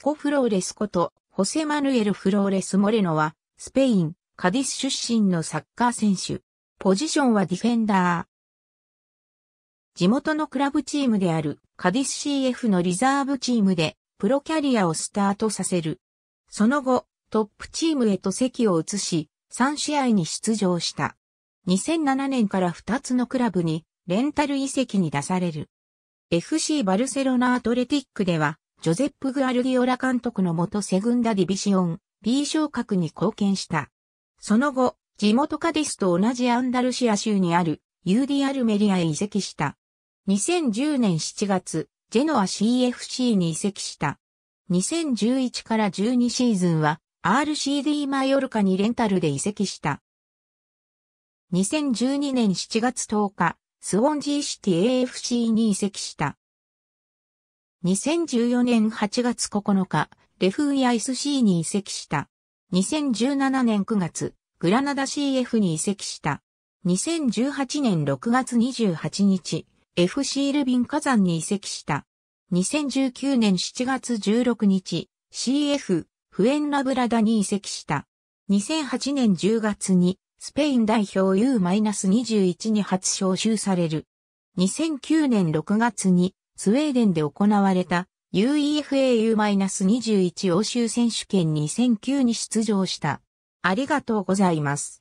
コ・フローレスこと、ホセ・マヌエル・フローレス・モレノは、スペイン、カディス出身のサッカー選手。ポジションはディフェンダー。地元のクラブチームである、カディス CF のリザーブチームで、プロキャリアをスタートさせる。その後、トップチームへと席を移し、3試合に出場した。2007年から2つのクラブに、レンタル移籍に出される。FC バルセロナアトレティックでは、ジョゼップ・グアルディオラ監督のもとセグンダ・ディビシオン、B 昇格に貢献した。その後、地元カディスと同じアンダルシア州にある UDR メリアへ移籍した。2010年7月、ジェノア CFC に移籍した。2011から12シーズンは RCD マヨルカにレンタルで移籍した。2012年7月10日、スウォンジーシティ AFC に移籍した。2014年8月9日、レフーヤ SC に移籍した。2017年9月、グラナダ CF に移籍した。2018年6月28日、FC ルビン火山に移籍した。2019年7月16日、CF、フエンラブラダに移籍した。2008年10月に、スペイン代表 U-21 に初招集される。2009年6月に、スウェーデンで行われた UEFAU-21 欧州選手権2009に出場した。ありがとうございます。